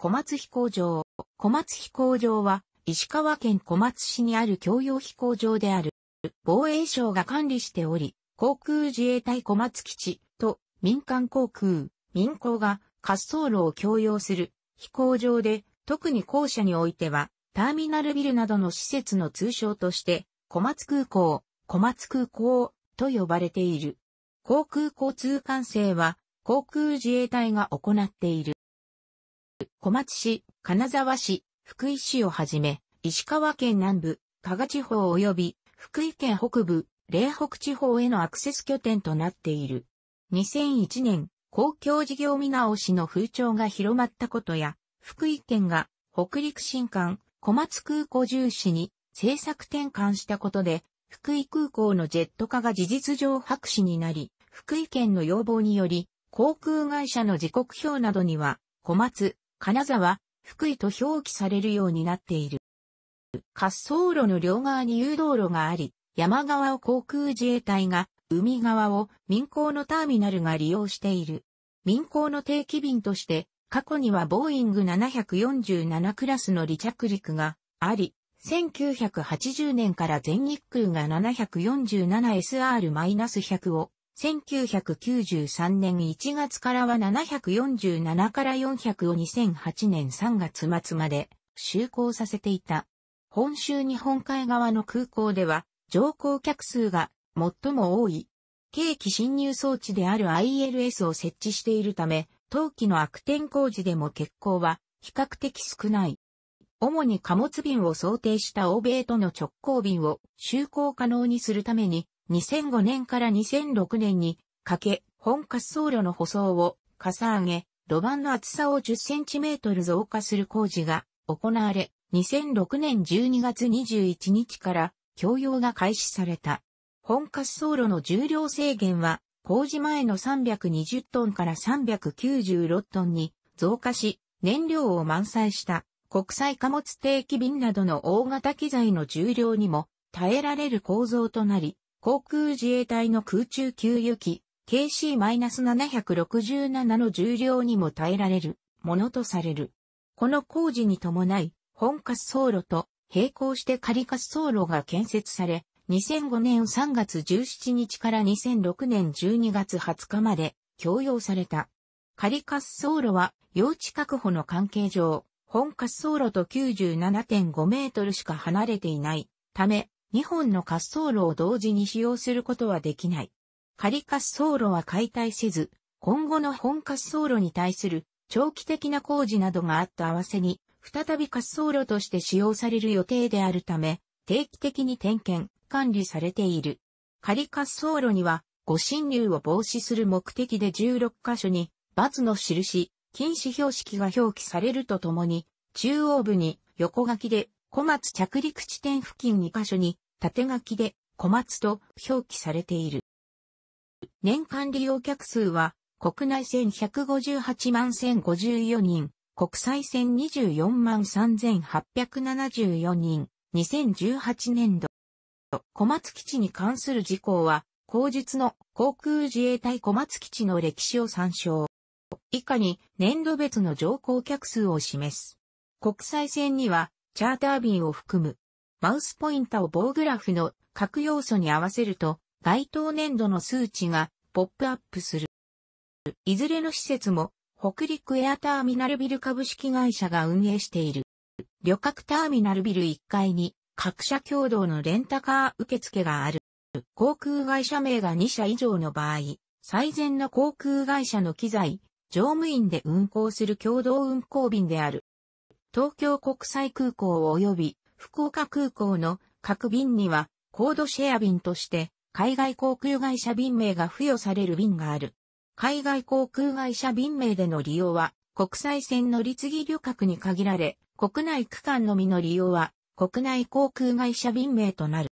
小松飛行場。小松飛行場は、石川県小松市にある共用飛行場である。防衛省が管理しており、航空自衛隊小松基地と民間航空、民航が滑走路を共用する飛行場で、特に校舎においては、ターミナルビルなどの施設の通称として、小松空港、小松空港と呼ばれている。航空交通管制は、航空自衛隊が行っている。小松市、金沢市、福井市をはじめ、石川県南部、加賀地方及び福井県北部、嶺北地方へのアクセス拠点となっている。2001年、公共事業見直しの風潮が広まったことや、福井県が北陸新幹、小松空港重視に政策転換したことで、福井空港のジェット化が事実上白紙になり、福井県の要望により、航空会社の時刻表などには、小松、金沢、福井と表記されるようになっている。滑走路の両側に誘導路があり、山側を航空自衛隊が、海側を民港のターミナルが利用している。民港の定期便として、過去にはボーイング747クラスの離着陸があり、1980年から全日空が 747SR-100 を1993年1月からは747から400を2008年3月末まで就航させていた。本州日本海側の空港では乗降客数が最も多い。景気侵入装置である ILS を設置しているため、冬季の悪天工事でも欠航は比較的少ない。主に貨物便を想定した欧米との直行便を就航可能にするために2005年から2006年にかけ、本滑走路の舗装をかさ上げ、路盤の厚さを10センチメートル増加する工事が行われ、2006年12月21日から供用が開始された。本滑走路の重量制限は工事前の320トンから396トンに増加し、燃料を満載した国際貨物定期便などの大型機材の重量にも耐えられる構造となり、航空自衛隊の空中給油機 KC-767 の重量にも耐えられるものとされる。この工事に伴い、本滑走路と並行して仮滑走路が建設され、2005年3月17日から2006年12月20日まで供用された。仮滑走路は用地確保の関係上、本滑走路と97.5メートルしか離れていないため、2本の滑走路を同時に使用することはできない。仮滑走路は解体せず、今後の本滑走路に対する長期的な工事などがあった合わせに、再び滑走路として使用される予定であるため、定期的に点検、管理されている。仮滑走路には、誤侵入を防止する目的で16箇所に、×の印、禁止標識が表記されるとともに、中央部に横書きで小松着陸地点付近2カ所に、縦書きで小松と表記されている。年間利用客数は、国内線158万1054人、国際線24万3874人、2018年度。小松基地に関する事項は、後述の航空自衛隊小松基地の歴史を参照。以下に年度別の乗降客数を示す。国際線にはチャーター便を含む。マウスポインタを棒グラフの各要素に合わせると、該当年度の数値がポップアップする。いずれの施設も、北陸エアターミナルビル株式会社が運営している。旅客ターミナルビル1階に、各社共同のレンタカー受付がある。航空会社名が2社以上の場合、最善の航空会社の機材、乗務員で運航する共同運航便である。東京国際空港及び福岡空港の各便にはコードシェア便として海外航空会社便名が付与される便がある。海外航空会社便名での利用は国際線の立議旅客に限られ、国内区間のみの利用は国内航空会社便名となる。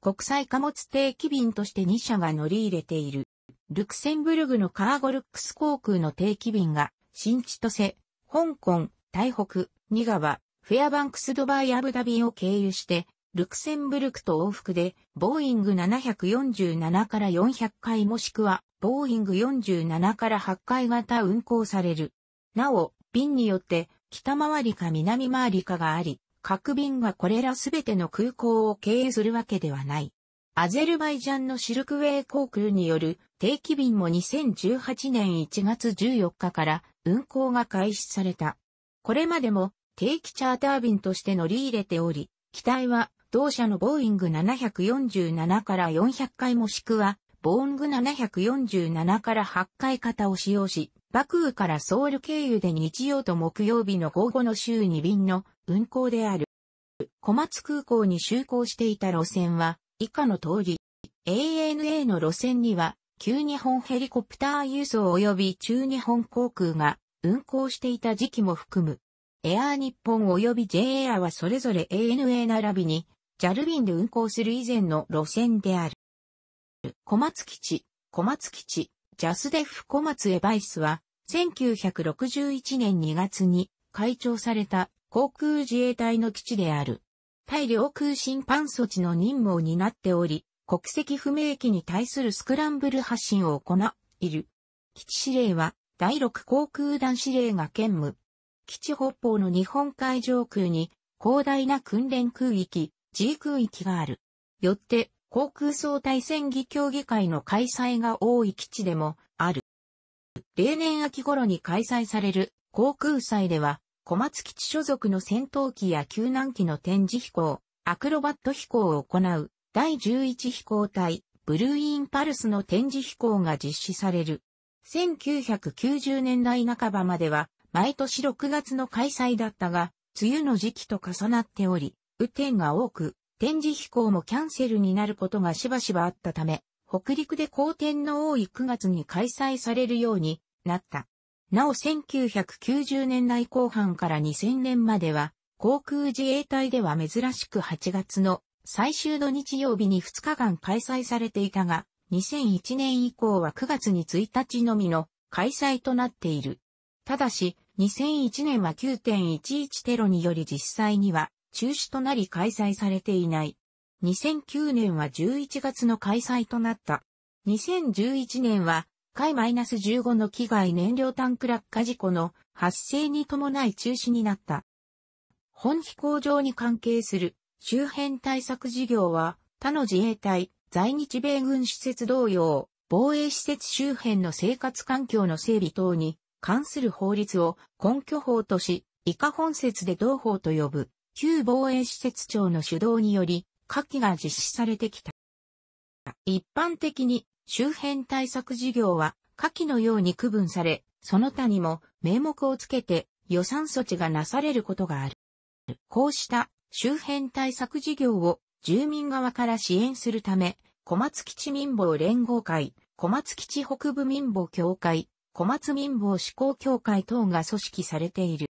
国際貨物定期便として2社が乗り入れている。ルクセンブルグのカーゴルックス航空の定期便が新千歳、香港、台北、ニガワ、フェアバンクスドバイアブダビを経由して、ルクセンブルクと往復で、ボーイング747から400回もしくは、ボーイング47から8回型運行される。なお、便によって、北回りか南回りかがあり、各便がこれらすべての空港を経由するわけではない。アゼルバイジャンのシルクウェイ航空による定期便も2018年1月14日から運航が開始された。これまでも定期チャーター便として乗り入れており、機体は同社のボーイング747から400回もしくは、ボーング747から8回型を使用し、バクーからソウル経由で日曜と木曜日の午後の週2便の運行である。小松空港に就航していた路線は、以下の通り、ANA の路線には、旧日本ヘリコプター輸送及び中日本航空が運航していた時期も含む。エアー日本及び J a アはそれぞれ ANA 並びに JAL ンで運航する以前の路線である。小松基地、小松基地、ジャスデフ小松エバイスは、1961年2月に開庁された航空自衛隊の基地である。対領空侵犯措置の任務を担っており、国籍不明機に対するスクランブル発進を行いる。基地指令は第6航空団司令が兼務。基地北方の日本海上空に広大な訓練空域、G 空域がある。よって、航空総体戦技協議会の開催が多い基地でもある。例年秋頃に開催される航空祭では、小松基地所属の戦闘機や救難機の展示飛行、アクロバット飛行を行う第11飛行隊、ブルーインパルスの展示飛行が実施される。1990年代半ばまでは、毎年6月の開催だったが、梅雨の時期と重なっており、雨天が多く、展示飛行もキャンセルになることがしばしばあったため、北陸で好天の多い9月に開催されるようになった。なお1990年代後半から2000年までは、航空自衛隊では珍しく8月の最終の日曜日に2日間開催されていたが、2001年以降は9月に1日のみの開催となっている。ただし、2001年は9.11テロにより実際には中止となり開催されていない。2009年は11月の開催となった。2011年は、海 -15 の機外燃料タンク落下事故の発生に伴い中止になった。本飛行場に関係する周辺対策事業は他の自衛隊、在日米軍施設同様、防衛施設周辺の生活環境の整備等に関する法律を根拠法とし、以下本説で同法と呼ぶ、旧防衛施設庁の主導により、下記が実施されてきた。一般的に周辺対策事業は下記のように区分され、その他にも名目をつけて予算措置がなされることがある。こうした周辺対策事業を住民側から支援するため、小松基地民防連合会、小松基地北部民防協会、小松民防志向協会等が組織されている。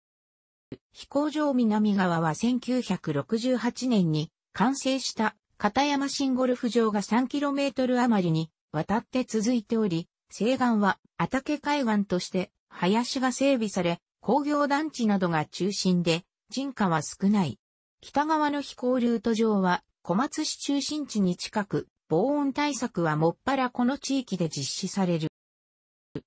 飛行場南側は1968年に完成した片山新ゴルフ場が 3km 余りに渡って続いており、西岸は畑海岸として林が整備され、工業団地などが中心で人家は少ない。北側の飛行ルート上は小松市中心地に近く、防音対策はもっぱらこの地域で実施される。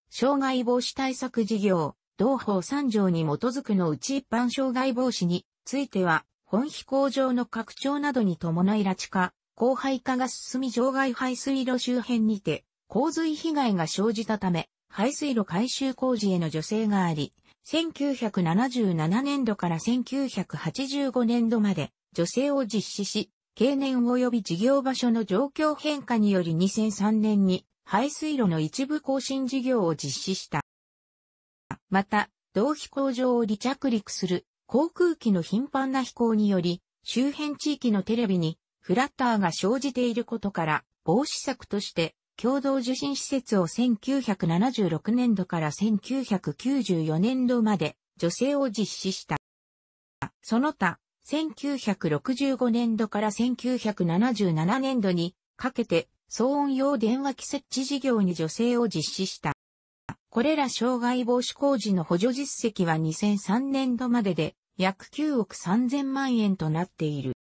障害防止対策事業、同法3条に基づくのうち一般障害防止については、本飛行場の拡張などに伴い拉致化、荒廃化が進み場外排水路周辺にて、洪水被害が生じたため、排水路改修工事への助成があり、1977年度から1985年度まで助成を実施し、経年及び事業場所の状況変化により2003年に排水路の一部更新事業を実施した。また、同飛行場を離着陸する航空機の頻繁な飛行により、周辺地域のテレビにフラッターが生じていることから、防止策として共同受信施設を1976年度から1994年度まで助成を実施した。その他、1965年度から1977年度にかけて騒音用電話機設置事業に助成を実施した。これら障害防止工事の補助実績は2003年度までで約9億3000万円となっている。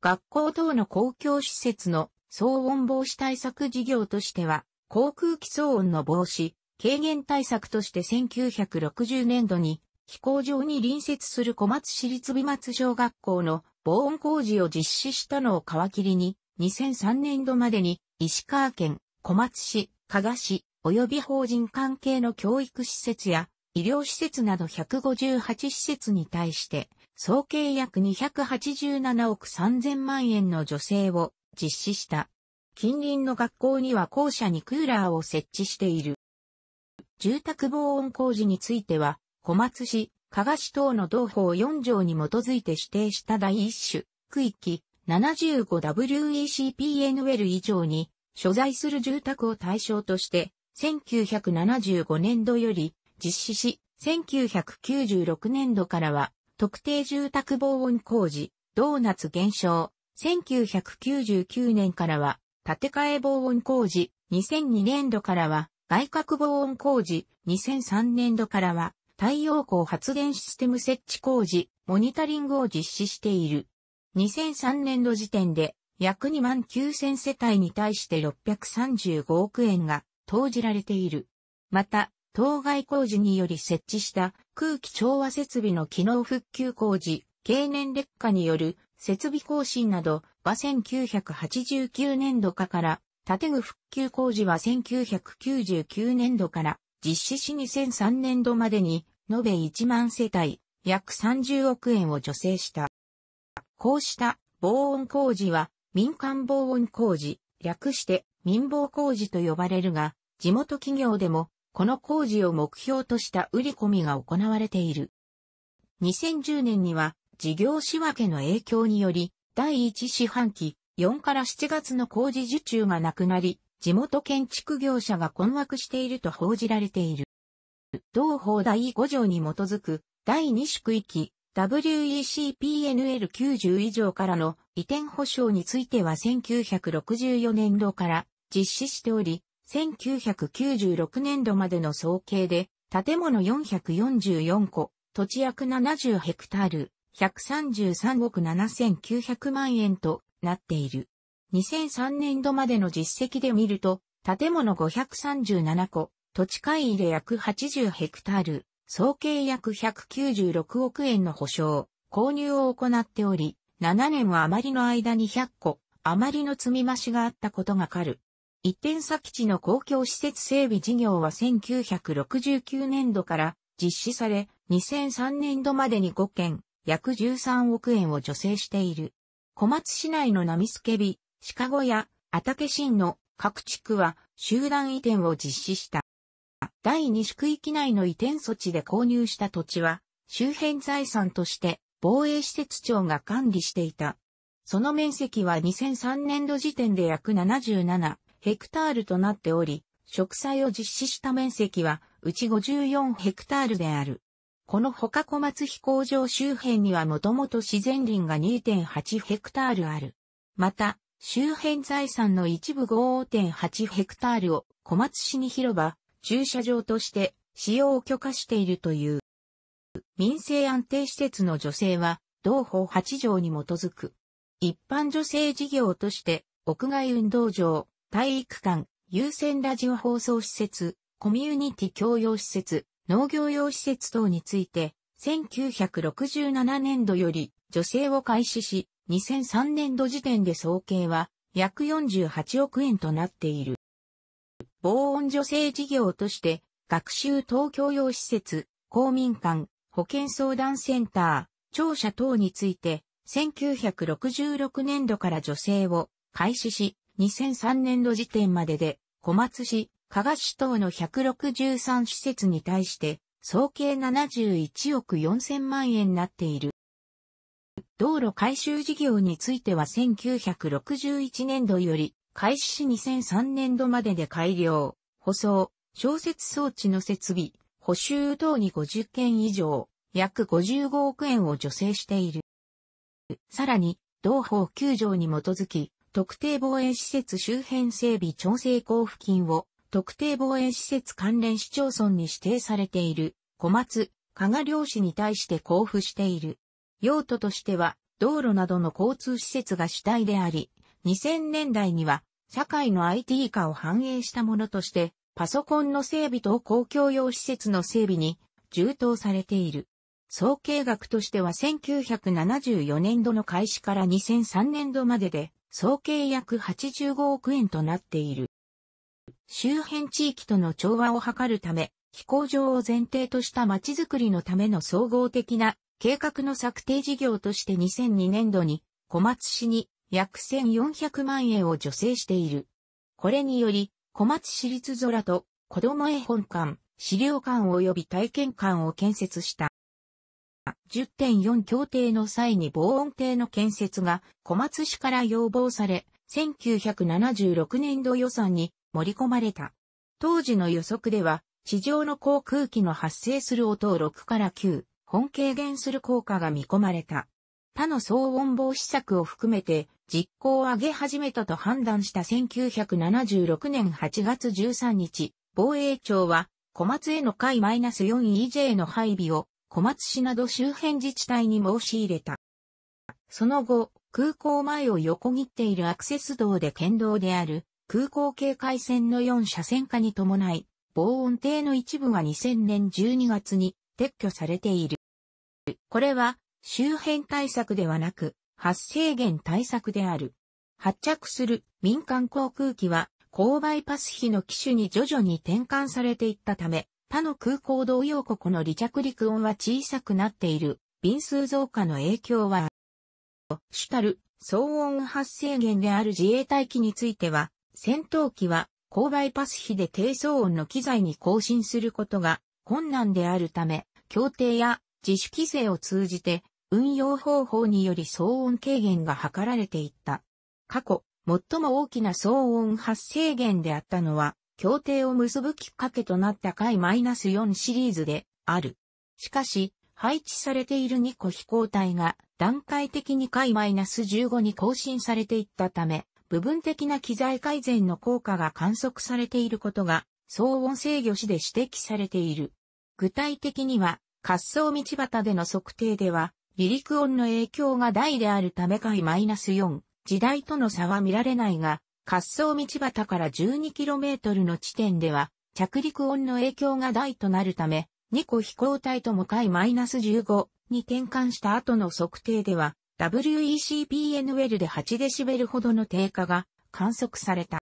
学校等の公共施設の騒音防止対策事業としては、航空機騒音の防止、軽減対策として1960年度に飛行場に隣接する小松市立美松小学校の防音工事を実施したのを皮切りに、2003年度までに石川県、小松市、加賀市、及び法人関係の教育施設や医療施設など158施設に対して、総計約287億3000万円の助成を実施した。近隣の学校には校舎にクーラーを設置している。住宅防音工事については、小松市、加賀市等の同法4条に基づいて指定した第一種、区域 75WECPNL 以上に、所在する住宅を対象として、1975年度より実施し、1996年度からは、特定住宅防音工事、ドーナツ減少、1999年からは、建て替え防音工事、2002年度からは、外郭防音工事、2003年度からは、太陽光発電システム設置工事、モニタリングを実施している。2003年度時点で約2万9000世帯に対して635億円が投じられている。また、当該工事により設置した空気調和設備の機能復旧工事、経年劣化による設備更新などは1989年度かから、建具復旧工事は1999年度から実施し2003年度までに、延べ1万世帯、約30億円を助成した。こうした防音工事は民間防音工事、略して民防工事と呼ばれるが、地元企業でもこの工事を目標とした売り込みが行われている。2010年には事業仕分けの影響により、第1四半期4から7月の工事受注がなくなり、地元建築業者が困惑していると報じられている。同法第5条に基づく第2宿域 WECPNL90 以上からの移転保障については1964年度から実施しており、1996年度までの総計で建物444個、土地約70ヘクタール、133億7900万円となっている。2003年度までの実績で見ると、建物537個、土地会入れ約80ヘクタール、総計約196億円の保証、購入を行っており、7年は余りの間に100個、余りの積み増しがあったことがかる。一点先地の公共施設整備事業は1969年度から実施され、2003年度までに5件、約13億円を助成している。小松市内の波助日、シカゴやアタケシンの各地区は集団移転を実施した。第2市区域内の移転措置で購入した土地は周辺財産として防衛施設庁が管理していた。その面積は2003年度時点で約77ヘクタールとなっており、植栽を実施した面積はうち54ヘクタールである。この他小松飛行場周辺にはもともと自然林が2.8ヘクタールある。また、周辺財産の一部5.8ヘクタールを小松市に広場、駐車場として使用を許可しているという。民生安定施設の女性は、同法8条に基づく。一般女性事業として、屋外運動場、体育館、有線ラジオ放送施設、コミュニティ共用施設、農業用施設等について、1967年度より女性を開始し、2003年度時点で総計は約48億円となっている。防音助成事業として、学習東京用施設、公民館、保健相談センター、庁舎等について、1966年度から助成を開始し、2003年度時点までで、小松市、加賀市等の163施設に対して、総計71億4000万円になっている。道路改修事業については1961年度より、開始し2003年度までで改良、舗装、小説装置の設備、補修等に50件以上、約55億円を助成している。さらに、同法9条に基づき、特定防衛施設周辺整備調整交付金を、特定防衛施設関連市町村に指定されている、小松、加賀漁市に対して交付している。用途としては、道路などの交通施設が主体であり、2000年代には、社会の IT 化を反映したものとして、パソコンの整備と公共用施設の整備に充当されている。総計額としては1974年度の開始から2003年度までで、総計約85億円となっている。周辺地域との調和を図るため、飛行場を前提とした街づくりのための総合的な計画の策定事業として2002年度に小松市に約1400万円を助成している。これにより、小松市立空と子供絵本館、資料館及び体験館を建設した。10.4協定の際に防音堤の建設が小松市から要望され、1976年度予算に盛り込まれた。当時の予測では、地上の航空機の発生する音を6から9、本軽減する効果が見込まれた。他の騒音防止策を含めて実行を上げ始めたと判断した1976年8月13日、防衛庁は小松への会 -4EJ の配備を小松市など周辺自治体に申し入れた。その後、空港前を横切っているアクセス道で県道である空港警戒線の4車線化に伴い、防音堤の一部は2000年12月に撤去されている。これは周辺対策ではなく発生源対策である。発着する民間航空機は購買パス費の機種に徐々に転換されていったため、他の空港同様国の離着陸音は小さくなっている、便数増加の影響は、主たる騒音発生源である自衛隊機については、戦闘機は購買パス費で低騒音の機材に更新することが困難であるため、協定や自主規制を通じて運用方法により騒音軽減が図られていった。過去、最も大きな騒音発生源であったのは、協定を結ぶきっかけとなった回 -4 シリーズである。しかし、配置されている2個飛行体が段階的に回 -15 に更新されていったため、部分的な機材改善の効果が観測されていることが騒音制御士で指摘されている。具体的には、滑走道端での測定では、離陸音の影響が大であるためス -4 時代との差は見られないが、滑走道端から 12km の地点では、着陸音の影響が大となるため、2個飛行体ともス -15 に転換した後の測定では、WECPNL で8デシベルほどの低下が観測された。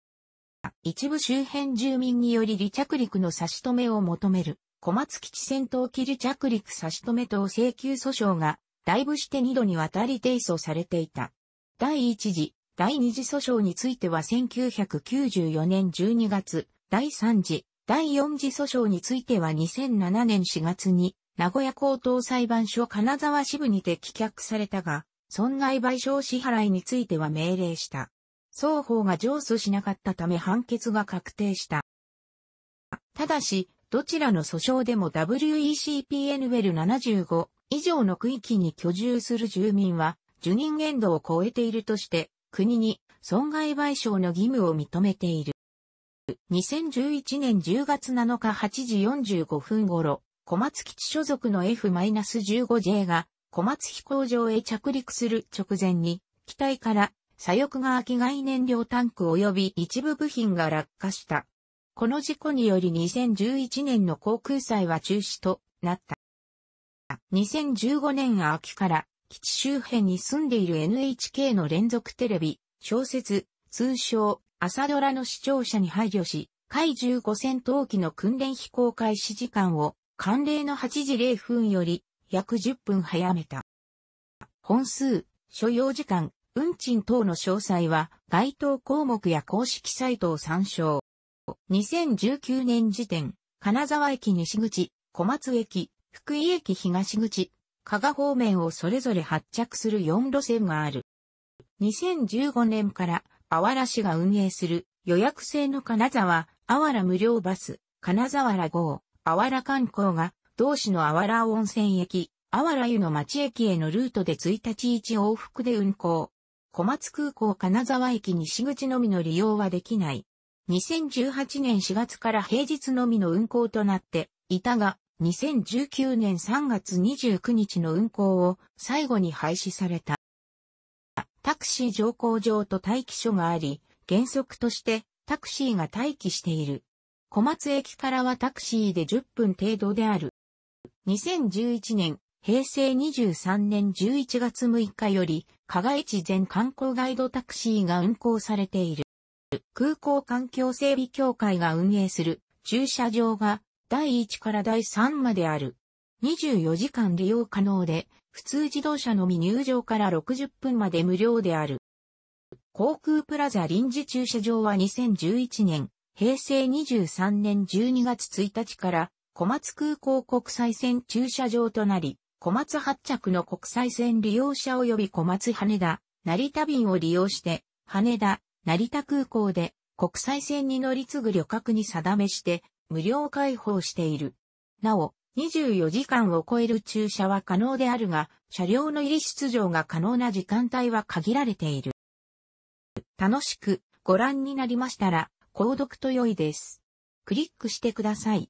一部周辺住民により離着陸の差し止めを求める小松基地戦闘機離着陸差し止め等請求訴訟が、い部して二度にわたり提訴されていた。第一次、第二次訴訟については1994年12月、第三次、第四次訴訟については2007年4月に、名古屋高等裁判所金沢支部にて棄却されたが、損害賠償支払いについては命令した。双方が上訴しなかったため判決が確定した。ただし、どちらの訴訟でも WECPN ウェル75以上の区域に居住する住民は、受任限度を超えているとして、国に損害賠償の義務を認めている。2011年10月7日8時45分頃、小松基地所属の F-15J が小松飛行場へ着陸する直前に、機体から左翼が空き燃料タンク及び一部部品が落下した。この事故により2011年の航空祭は中止となった。2015年秋から基地周辺に住んでいる NHK の連続テレビ、小説、通称、朝ドラの視聴者に配慮し、海15戦闘機の訓練飛行開始時間を、慣例の8時0分より、約10分早めた。本数、所要時間、運賃等の詳細は、該当項目や公式サイトを参照。2019年時点、金沢駅西口、小松駅、福井駅東口、加賀方面をそれぞれ発着する4路線がある。2015年から、あわら市が運営する予約制の金沢、あわら無料バス、金沢ら号、あわら観光が、同市のあわら温泉駅、あわら湯の町駅へのルートで1日1往復で運行。小松空港金沢駅西口のみの利用はできない。2018年4月から平日のみの運行となっていたが、2019年3月29日の運行を最後に廃止された。タクシー乗降場と待機所があり、原則としてタクシーが待機している。小松駅からはタクシーで10分程度である。2011年、平成23年11月6日より、加賀市全観光ガイドタクシーが運行されている。空港環境整備協会が運営する駐車場が第1から第3まである。24時間利用可能で、普通自動車のみ入場から60分まで無料である。航空プラザ臨時駐車場は2011年、平成23年12月1日から小松空港国際線駐車場となり、小松発着の国際線利用者及び小松羽田、成田便を利用して、羽田、成田空港で国際線に乗り継ぐ旅客に定めして無料開放している。なお、24時間を超える駐車は可能であるが、車両の入り出場が可能な時間帯は限られている。楽しくご覧になりましたら、購読と良いです。クリックしてください。